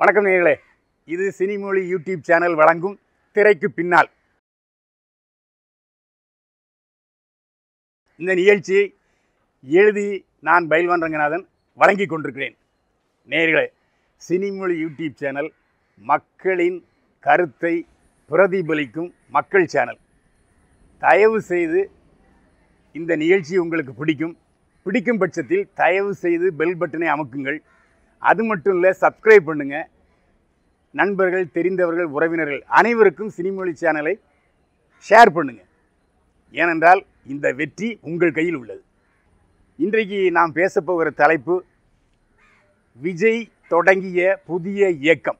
வணக்கம் நேர்களே இது சினிமொழி யூடியூப் சேனல் வழங்கும் திரைக்கு பின்னால் இந்த நிகழ்ச்சியை எழுதி நான் பயில்வான் ரங்கநாதன் வழங்கி கொண்டிருக்கிறேன் நேர்களே சினிமொழி யூடியூப் சேனல் மக்களின் கருத்தை பிரதிபலிக்கும் மக்கள் சேனல் தயவு செய்து இந்த நிகழ்ச்சி உங்களுக்கு பிடிக்கும் பிடிக்கும் பட்சத்தில் தயவு செய்து பெல் பட்டனை அமுக்குங்கள் அது மட்டும் இல்லை சப்ஸ்கிரைப் பண்ணுங்கள் நண்பர்கள் தெரிந்தவர்கள் உறவினர்கள் அனைவருக்கும் சினிமொழி சேனலை ஷேர் பண்ணுங்கள் ஏனென்றால் இந்த வெற்றி உங்கள் கையில் உள்ளது இன்றைக்கு நாம் பேசப்போகிற தலைப்பு விஜய் தொடங்கிய புதிய இயக்கம்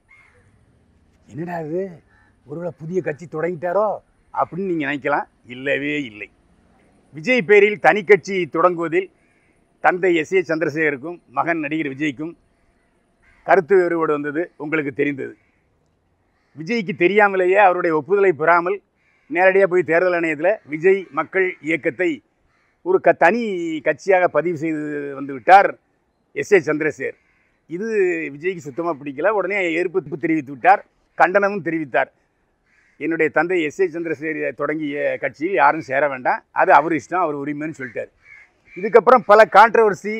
என்னடா இது ஒருவேளை புதிய கட்சி தொடங்கிட்டாரோ அப்படின்னு நீங்கள் நினைக்கலாம் இல்லவே இல்லை விஜய் பேரில் தனி கட்சி தொடங்குவதில் தந்தை எஸ் ஏ சந்திரசேகருக்கும் மகன் நடிகர் விஜய்க்கும் கருத்து வேறுபாடு வந்தது உங்களுக்கு தெரிந்தது விஜய்க்கு தெரியாமலேயே அவருடைய ஒப்புதலை பெறாமல் நேரடியாக போய் தேர்தல் ஆணையத்தில் விஜய் மக்கள் இயக்கத்தை ஒரு க தனி கட்சியாக பதிவு செய்து வந்துவிட்டார் எஸ் ஏ சந்திரசேர் இது விஜய்க்கு சுத்தமாக பிடிக்கல உடனே எதிர்ப்பு தெரிவித்து விட்டார் கண்டனமும் தெரிவித்தார் என்னுடைய தந்தை எஸ் ஏ சந்திரசேர் தொடங்கிய கட்சியில் யாரும் சேர வேண்டாம் அது அவர் இஷ்டம் அவர் உரிமைன்னு சொல்லிட்டார் இதுக்கப்புறம் பல கான்ட்ரவர்சி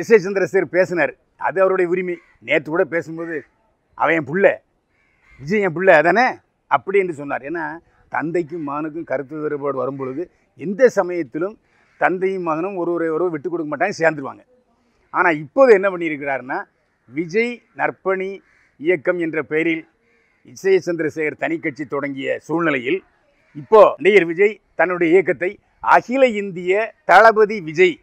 எஸ் ஏ சந்திரசேர் பேசினார் அது அவருடைய உரிமை நேற்று கூட பேசும்போது அவன் என் பிள்ளை விஜய் என் பிள்ளை அதானே அப்படி என்று சொன்னார் ஏன்னா தந்தைக்கும் மகனுக்கும் கருத்து வேறுபாடு வரும்பொழுது எந்த சமயத்திலும் தந்தையும் மகனும் ஒருவரை ஒருவர் விட்டு கொடுக்க மாட்டாங்க சேர்ந்துருவாங்க ஆனால் இப்போது என்ன பண்ணியிருக்கிறாருன்னா விஜய் நற்பணி இயக்கம் என்ற பெயரில் இசைய சந்திரசேகர் தனி கட்சி தொடங்கிய சூழ்நிலையில் இப்போ நடிகர் விஜய் தன்னுடைய இயக்கத்தை அகில இந்திய தளபதி விஜய்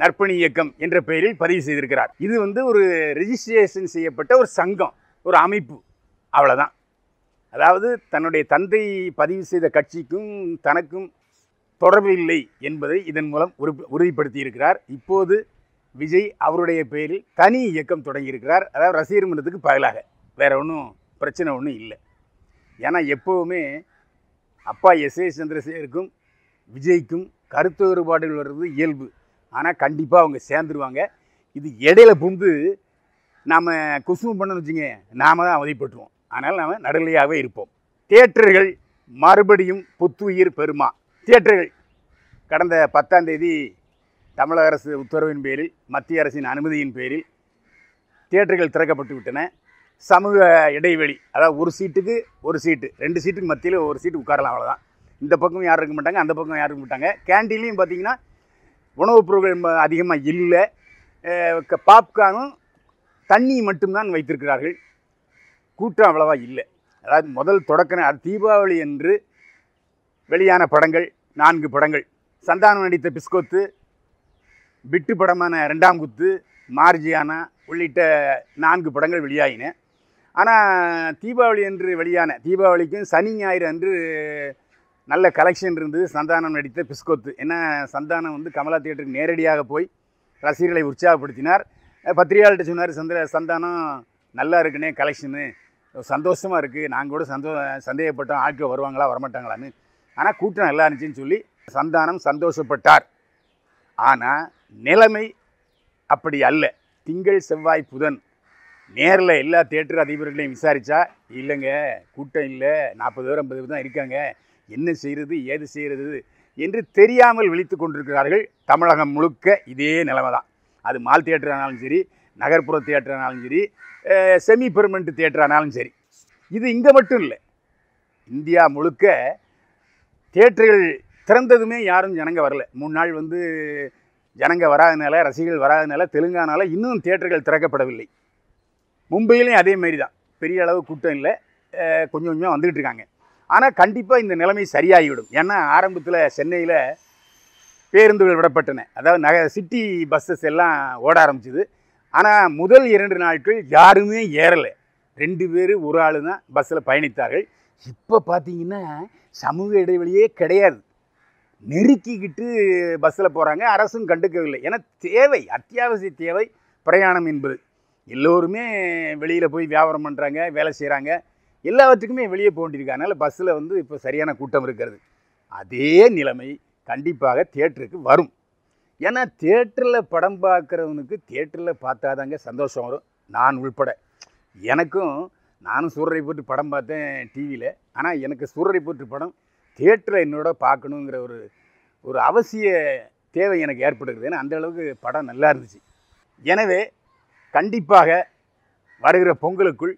நற்பணி இயக்கம் என்ற பெயரில் பதிவு செய்திருக்கிறார் இது வந்து ஒரு ரெஜிஸ்ட்ரேஷன் செய்யப்பட்ட ஒரு சங்கம் ஒரு அமைப்பு அவ்வளோதான் அதாவது தன்னுடைய தந்தை பதிவு செய்த கட்சிக்கும் தனக்கும் தொடர்பு இல்லை என்பதை இதன் மூலம் உறுதிப்படுத்தி இருக்கிறார் இப்போது விஜய் அவருடைய பெயரில் தனி இயக்கம் தொடங்கியிருக்கிறார் அதாவது ரசிகர் மன்றத்துக்கு பதிலாக வேறு ஒன்றும் பிரச்சனை ஒன்றும் இல்லை ஏன்னா எப்போவுமே அப்பா எஸ் ஏ சந்திரசேகருக்கும் விஜய்க்கும் கருத்து வேறுபாடுகள் வர்றது இயல்பு ஆனால் கண்டிப்பாக அவங்க சேர்ந்துருவாங்க இது இடையில புந்து நாம் குசுமு பண்ணணும் வச்சுங்க நாம் தான் அவதிப்பட்டுருவோம் அதனால் நாம் நடுநிலையாகவே இருப்போம் தியேட்டர்கள் மறுபடியும் புத்துயிர் பெருமா தியேட்டர்கள் கடந்த பத்தாம் தேதி தமிழக அரசு உத்தரவின் பேரில் மத்திய அரசின் அனுமதியின் பேரில் தியேட்டர்கள் திறக்கப்பட்டு விட்டன சமூக இடைவெளி அதாவது ஒரு சீட்டுக்கு ஒரு சீட்டு ரெண்டு சீட்டுக்கு மத்தியில் ஒரு சீட்டு உட்காரலாம் அவ்வளோதான் இந்த பக்கம் யாரும் இருக்க மாட்டாங்க அந்த பக்கம் யாரும் இருக்க மாட்டாங்க கேண்டீன்லேயும் பார்த்தீங்கன்னா உணவுப் பொருட்கள் அதிகமாக இல்லை பாப்கார்னும் தண்ணி மட்டும்தான் வைத்திருக்கிறார்கள் கூட்டம் அவ்வளவா இல்லை அதாவது முதல் தொடக்க தீபாவளி என்று வெளியான படங்கள் நான்கு படங்கள் சந்தானம் நடித்த பிஸ்கோத்து விட்டு படமான ரெண்டாம் குத்து மார்ஜியானா உள்ளிட்ட நான்கு படங்கள் வெளியாகின ஆனால் தீபாவளி என்று வெளியான தீபாவளிக்கும் சனி ஞாயிறு அன்று நல்ல கலெக்ஷன் இருந்தது சந்தானம் நடித்த பிஸ்கொத்து ஏன்னா சந்தானம் வந்து கமலா தியேட்டருக்கு நேரடியாக போய் ரசிகர்களை உற்சாகப்படுத்தினார் பத்திரிகையாளர்கிட்ட சொன்னார் சந்த சந்தானம் நல்லா இருக்குனே கலெக்ஷனு சந்தோஷமாக இருக்குது நாங்கள் கூட சந்தோ சந்தேகப்பட்டோம் ஆட்கள் வருவாங்களா வரமாட்டாங்களான்னு ஆனால் கூட்டம் நல்லா இருந்துச்சுன்னு சொல்லி சந்தானம் சந்தோஷப்பட்டார் ஆனால் நிலைமை அப்படி அல்ல திங்கள் செவ்வாய் புதன் நேரில் எல்லா தேட்டர் அதிபர்களையும் விசாரித்தா இல்லைங்க கூட்டம் இல்லை நாற்பது பேர் ஐம்பது பேர் தான் இருக்காங்க என்ன செய்கிறது ஏது செய்கிறது என்று தெரியாமல் விழித்து கொண்டிருக்கிறார்கள் தமிழகம் முழுக்க இதே நிலைமை தான் அது மால் தியேட்டரானாலும் சரி நகர்ப்புற தியேட்டரானாலும் சரி செமி பெர்மனண்ட் தியேட்டரானாலும் சரி இது இங்கே மட்டும் இல்லை இந்தியா முழுக்க தியேட்டர்கள் திறந்ததுமே யாரும் ஜனங்க வரல மூணு நாள் வந்து ஜனங்க வராதனால ரசிகர்கள் வராதனால தெலுங்கானால இன்னும் தியேட்டர்கள் திறக்கப்படவில்லை மும்பையிலையும் அதே மாதிரி தான் பெரிய அளவு கூட்டம் இல்லை கொஞ்சம் கொஞ்சமாக வந்துக்கிட்டு இருக்காங்க ஆனால் கண்டிப்பாக இந்த நிலைமை சரியாகிவிடும் ஏன்னா ஆரம்பத்தில் சென்னையில் பேருந்துகள் விடப்பட்டன அதாவது நக சிட்டி பஸ்ஸஸ் எல்லாம் ஓட ஆரம்பிச்சிது ஆனால் முதல் இரண்டு நாட்கள் யாருமே ஏறலை ரெண்டு பேர் ஒரு ஆள் தான் பஸ்ஸில் பயணித்தார்கள் இப்போ பார்த்தீங்கன்னா சமூக இடைவெளியே கிடையாது நெருக்கிக்கிட்டு பஸ்ஸில் போகிறாங்க அரசும் கண்டுக்கவில்லை ஏன்னா தேவை அத்தியாவசிய தேவை பிரயாணம் என்பது எல்லோருமே வெளியில் போய் வியாபாரம் பண்ணுறாங்க வேலை செய்கிறாங்க எல்லாவற்றுக்குமே வெளியே போண்டிருக்கு அதனால் பஸ்ஸில் வந்து இப்போ சரியான கூட்டம் இருக்கிறது அதே நிலைமை கண்டிப்பாக தேட்டருக்கு வரும் ஏன்னா தேட்டரில் படம் பார்க்குறவனுக்கு தேட்டரில் பார்த்தாதாங்க சந்தோஷம் வரும் நான் உள்பட எனக்கும் நானும் சூரரை போட்டு படம் பார்த்தேன் டிவியில் ஆனால் எனக்கு சூரரை போட்டு படம் தேட்டரில் என்னோட பார்க்கணுங்கிற ஒரு ஒரு அவசிய தேவை எனக்கு ஏற்படுகிறது ஏன்னா அந்தளவுக்கு படம் நல்லா இருந்துச்சு எனவே கண்டிப்பாக வருகிற பொங்கலுக்குள்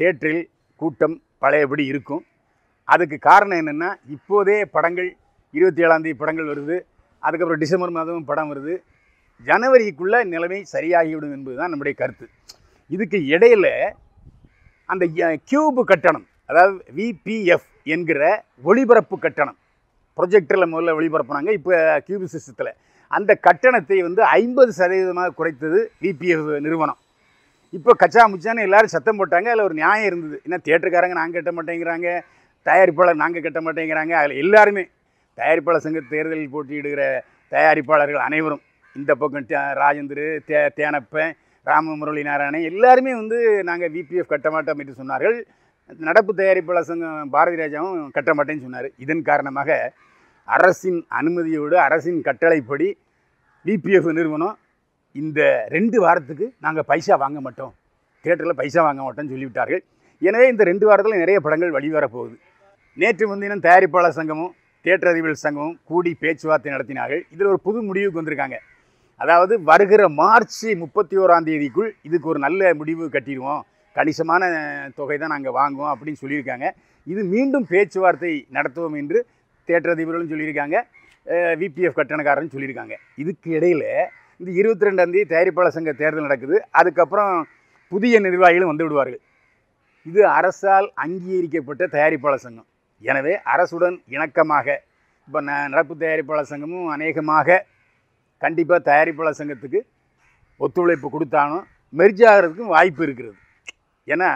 தேட்டரில் கூட்டம் பழையபடி இருக்கும் அதுக்கு காரணம் என்னென்னா இப்போதே படங்கள் இருபத்தி ஏழாந்தேதி படங்கள் வருது அதுக்கப்புறம் டிசம்பர் மாதமும் படம் வருது ஜனவரிக்குள்ளே நிலைமை சரியாகிவிடும் என்பது தான் நம்முடைய கருத்து இதுக்கு இடையில் அந்த க்யூபு கட்டணம் அதாவது விபிஎஃப் என்கிற ஒளிபரப்பு கட்டணம் ப்ரொஜெக்டரில் முதல்ல ஒளிபரப்புனாங்க இப்போ கியூபு சிஸ்டத்தில் அந்த கட்டணத்தை வந்து ஐம்பது சதவீதமாக குறைத்தது விபிஎஃப் நிறுவனம் இப்போ கச்சா முச்சான்னு எல்லோரும் சத்தம் போட்டாங்க அதில் ஒரு நியாயம் இருந்தது ஏன்னா தேட்டருக்காரங்க நாங்கள் கட்ட மாட்டேங்கிறாங்க தயாரிப்பாளர் நாங்கள் கட்ட மாட்டேங்கிறாங்க அதில் எல்லாருமே தயாரிப்பாளர் சங்க தேர்தலில் போட்டியிடுகிற தயாரிப்பாளர்கள் அனைவரும் இந்த பக்கம் ராஜேந்திர தே தேனப்பன் ராம முரளி நாராயணன் எல்லாருமே வந்து நாங்கள் விபிஎஃப் கட்ட மாட்டோம் என்று சொன்னார்கள் நடப்பு தயாரிப்பாளர் சங்கம் பாரதி ராஜாவும் கட்ட மாட்டேன்னு சொன்னார் இதன் காரணமாக அரசின் அனுமதியோடு அரசின் கட்டளைப்படி விபிஎஃப் நிறுவனம் இந்த ரெண்டு வாரத்துக்கு நாங்கள் பைசா வாங்க மாட்டோம் தியேட்டரில் பைசா வாங்க மாட்டோம்னு சொல்லிவிட்டார்கள் எனவே இந்த ரெண்டு வாரத்தில் நிறைய படங்கள் போகுது நேற்று முன்தினம் தயாரிப்பாளர் சங்கமும் தியேட்டர் அதிபர்கள் சங்கமும் கூடி பேச்சுவார்த்தை நடத்தினார்கள் இதில் ஒரு புது முடிவுக்கு வந்திருக்காங்க அதாவது வருகிற மார்ச் முப்பத்தி ஓராம் தேதிக்குள் இதுக்கு ஒரு நல்ல முடிவு கட்டிடுவோம் கணிசமான தொகை தான் நாங்கள் வாங்குவோம் அப்படின்னு சொல்லியிருக்காங்க இது மீண்டும் பேச்சுவார்த்தை நடத்துவோம் என்று தேட்டர் அதிபர்களும் சொல்லியிருக்காங்க விபிஎஃப் கட்டணக்காரன் சொல்லியிருக்காங்க இதுக்கு இடையில் இந்த இருபத்தி ரெண்டாந்தேதி தயாரிப்பாளர் சங்க தேர்தல் நடக்குது அதுக்கப்புறம் புதிய நிர்வாகிகளும் வந்து விடுவார்கள் இது அரசால் அங்கீகரிக்கப்பட்ட தயாரிப்பாளர் சங்கம் எனவே அரசுடன் இணக்கமாக இப்போ ந நடப்பு தயாரிப்பாளர் சங்கமும் அநேகமாக கண்டிப்பாக தயாரிப்பாளர் சங்கத்துக்கு ஒத்துழைப்பு கொடுத்தாலும் மெர்ஜ் ஆகிறதுக்கும் வாய்ப்பு இருக்கிறது ஏன்னா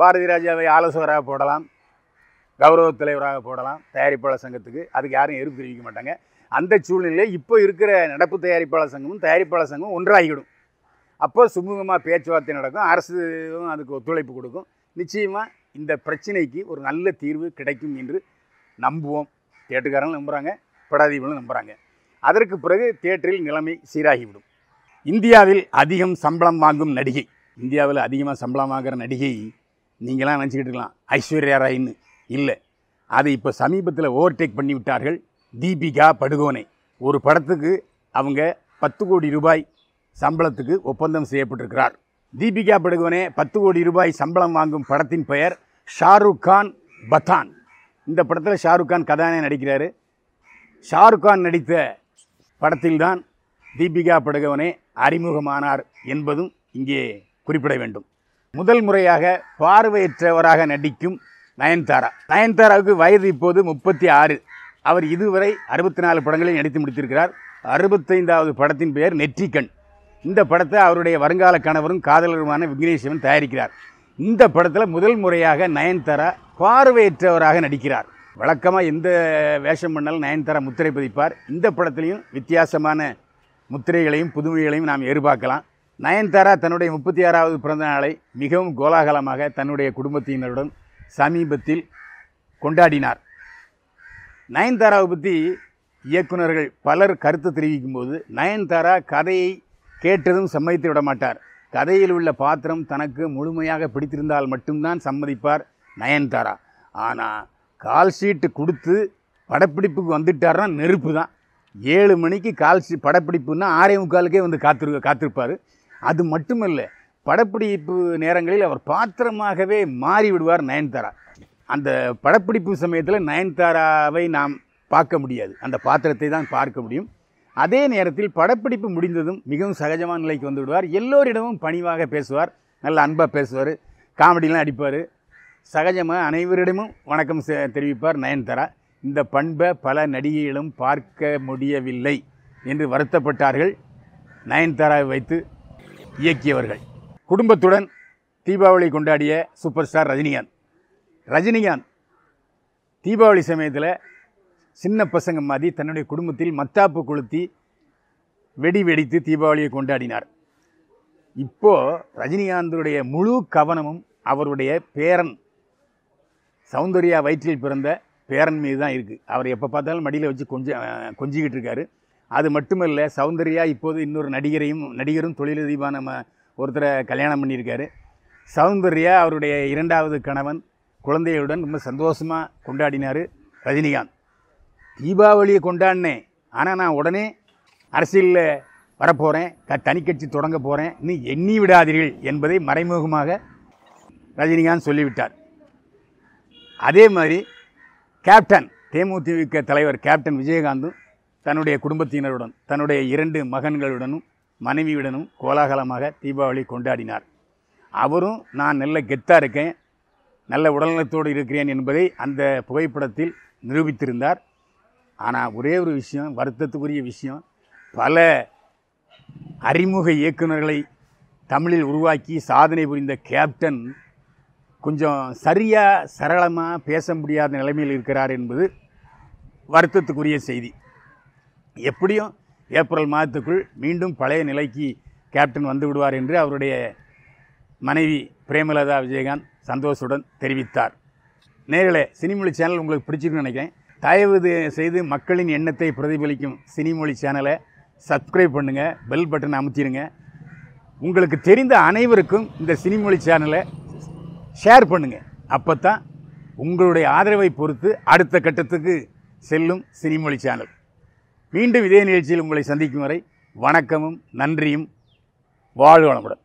பாரதி ராஜாவை ஆலோசகராக போடலாம் கௌரவ தலைவராக போடலாம் தயாரிப்பாளர் சங்கத்துக்கு அதுக்கு யாரும் எதிர்ப்பு தெரிவிக்க மாட்டாங்க அந்த சூழ்நிலையில் இப்போ இருக்கிற நடப்பு தயாரிப்பாளர் சங்கமும் தயாரிப்பாளர் சங்கமும் ஒன்றாகிவிடும் அப்போ சுமூகமாக பேச்சுவார்த்தை நடக்கும் அரசும் அதுக்கு ஒத்துழைப்பு கொடுக்கும் நிச்சயமாக இந்த பிரச்சனைக்கு ஒரு நல்ல தீர்வு கிடைக்கும் என்று நம்புவோம் தேட்டுக்காரங்களும் நம்புகிறாங்க படாதீபங்களும் நம்புகிறாங்க அதற்கு பிறகு தேட்டரில் நிலைமை சீராகிவிடும் இந்தியாவில் அதிகம் சம்பளம் வாங்கும் நடிகை இந்தியாவில் அதிகமாக சம்பளம் வாங்குகிற நடிகை நீங்களாம் நினச்சிக்கிட்டு இருக்கலாம் ஐஸ்வர்யா ராயின்னு இல்லை அதை இப்போ சமீபத்தில் ஓவர்டேக் பண்ணி விட்டார்கள் தீபிகா படுகோனே ஒரு படத்துக்கு அவங்க பத்து கோடி ரூபாய் சம்பளத்துக்கு ஒப்பந்தம் செய்யப்பட்டிருக்கிறார் தீபிகா படுகோனே பத்து கோடி ரூபாய் சம்பளம் வாங்கும் படத்தின் பெயர் ஷாருக் கான் பத்தான் இந்த படத்தில் ஷாருக் கான் கதாநாயகன் நடிக்கிறார் ஷாருக் கான் நடித்த படத்தில்தான் தீபிகா படுகோனே அறிமுகமானார் என்பதும் இங்கே குறிப்பிட வேண்டும் முதல் முறையாக பார்வையற்றவராக நடிக்கும் நயன்தாரா நயன்தாராவுக்கு வயது இப்போது முப்பத்தி ஆறு அவர் இதுவரை அறுபத்தி நாலு படங்களையும் நடித்து முடித்திருக்கிறார் அறுபத்தைந்தாவது படத்தின் பெயர் நெற்றிக்கண் இந்த படத்தை அவருடைய வருங்கால கணவரும் காதலருமான விக்னேஸ்வரன் தயாரிக்கிறார் இந்த படத்தில் முதல் முறையாக நயன்தாரா பார்வையற்றவராக நடிக்கிறார் வழக்கமாக எந்த வேஷம் பண்ணாலும் நயன்தாரா முத்திரை பதிப்பார் இந்த படத்திலையும் வித்தியாசமான முத்திரைகளையும் புதுமைகளையும் நாம் எதிர்பார்க்கலாம் நயன்தாரா தன்னுடைய முப்பத்தி ஆறாவது பிறந்த நாளை மிகவும் கோலாகலமாக தன்னுடைய குடும்பத்தினருடன் சமீபத்தில் கொண்டாடினார் நயன்தாராவை பற்றி இயக்குநர்கள் பலர் கருத்து தெரிவிக்கும் போது நயன்தாரா கதையை கேட்டதும் சம்மதித்து விட மாட்டார் கதையில் உள்ள பாத்திரம் தனக்கு முழுமையாக பிடித்திருந்தால் மட்டும்தான் சம்மதிப்பார் நயன்தாரா ஆனால் கால் ஷீட்டு கொடுத்து படப்பிடிப்புக்கு வந்துட்டார்னா நெருப்பு தான் ஏழு மணிக்கு கால் ஷீட் படப்பிடிப்புன்னா முக்காலுக்கே வந்து காத்திரு காத்திருப்பார் அது மட்டுமில்லை படப்பிடிப்பு நேரங்களில் அவர் பாத்திரமாகவே மாறிவிடுவார் நயன்தாரா அந்த படப்பிடிப்பு சமயத்தில் நயன்தாராவை நாம் பார்க்க முடியாது அந்த பாத்திரத்தை தான் பார்க்க முடியும் அதே நேரத்தில் படப்பிடிப்பு முடிந்ததும் மிகவும் சகஜமான நிலைக்கு வந்து விடுவார் எல்லோரிடமும் பணிவாக பேசுவார் நல்ல அன்பாக பேசுவார் காமெடிலாம் அடிப்பார் சகஜமாக அனைவரிடமும் வணக்கம் தெரிவிப்பார் நயன்தாரா இந்த பண்பை பல நடிகைகளும் பார்க்க முடியவில்லை என்று வருத்தப்பட்டார்கள் நயன்தாராவை வைத்து இயக்கியவர்கள் குடும்பத்துடன் தீபாவளி கொண்டாடிய சூப்பர் ஸ்டார் ரஜினிகாந்த் ரஜினிகாந்த் தீபாவளி சமயத்தில் சின்ன பசங்க மாதிரி தன்னுடைய குடும்பத்தில் மத்தாப்பு கொளுத்தி வெடி வெடித்து தீபாவளியை கொண்டாடினார் இப்போது ரஜினிகாந்தினுடைய முழு கவனமும் அவருடைய பேரன் சௌந்தர்யா வயிற்றில் பிறந்த பேரன் மீது தான் இருக்குது அவர் எப்போ பார்த்தாலும் மடியில் வச்சு கொஞ்சம் கொஞ்சிக்கிட்டு இருக்காரு அது மட்டுமல்ல சௌந்தர்யா இப்போது இன்னொரு நடிகரையும் நடிகரும் தொழிலதிபான ஒருத்தரை கல்யாணம் பண்ணியிருக்காரு சௌந்தர்யா அவருடைய இரண்டாவது கணவன் குழந்தைகளுடன் ரொம்ப சந்தோஷமாக கொண்டாடினார் ரஜினிகாந்த் தீபாவளியை கொண்டாடினேன் ஆனால் நான் உடனே அரசியலில் வரப்போகிறேன் த தனிக்கட்சி தொடங்க போகிறேன் இன்னும் எண்ணி விடாதீர்கள் என்பதை மறைமுகமாக ரஜினிகாந்த் சொல்லிவிட்டார் அதே மாதிரி கேப்டன் தேமுதிக தலைவர் கேப்டன் விஜயகாந்தும் தன்னுடைய குடும்பத்தினருடன் தன்னுடைய இரண்டு மகன்களுடனும் மனைவியுடனும் கோலாகலமாக தீபாவளி கொண்டாடினார் அவரும் நான் நல்ல கெத்தாக இருக்கேன் நல்ல உடல்நலத்தோடு இருக்கிறேன் என்பதை அந்த புகைப்படத்தில் நிரூபித்திருந்தார் ஆனால் ஒரே ஒரு விஷயம் வருத்தத்துக்குரிய விஷயம் பல அறிமுக இயக்குநர்களை தமிழில் உருவாக்கி சாதனை புரிந்த கேப்டன் கொஞ்சம் சரியாக சரளமாக பேச முடியாத நிலைமையில் இருக்கிறார் என்பது வருத்தத்துக்குரிய செய்தி எப்படியும் ஏப்ரல் மாதத்துக்குள் மீண்டும் பழைய நிலைக்கு கேப்டன் வந்து விடுவார் என்று அவருடைய மனைவி பிரேமலதா விஜயகாந்த் சந்தோஷத்துடன் தெரிவித்தார் நேரில் சினிமொழி சேனல் உங்களுக்கு பிடிச்சிருக்குன்னு நினைக்கிறேன் தயவு செய்து மக்களின் எண்ணத்தை பிரதிபலிக்கும் சினிமொழி சேனலை சப்ஸ்கிரைப் பண்ணுங்கள் பெல் பட்டனை அமுத்திடுங்க உங்களுக்கு தெரிந்த அனைவருக்கும் இந்த சினிமொழி சேனலை ஷேர் பண்ணுங்கள் அப்போ தான் உங்களுடைய ஆதரவை பொறுத்து அடுத்த கட்டத்துக்கு செல்லும் சினிமொழி சேனல் மீண்டும் இதே நிகழ்ச்சியில் உங்களை சந்திக்கும் வரை வணக்கமும் நன்றியும் வாழ்வளமுடன்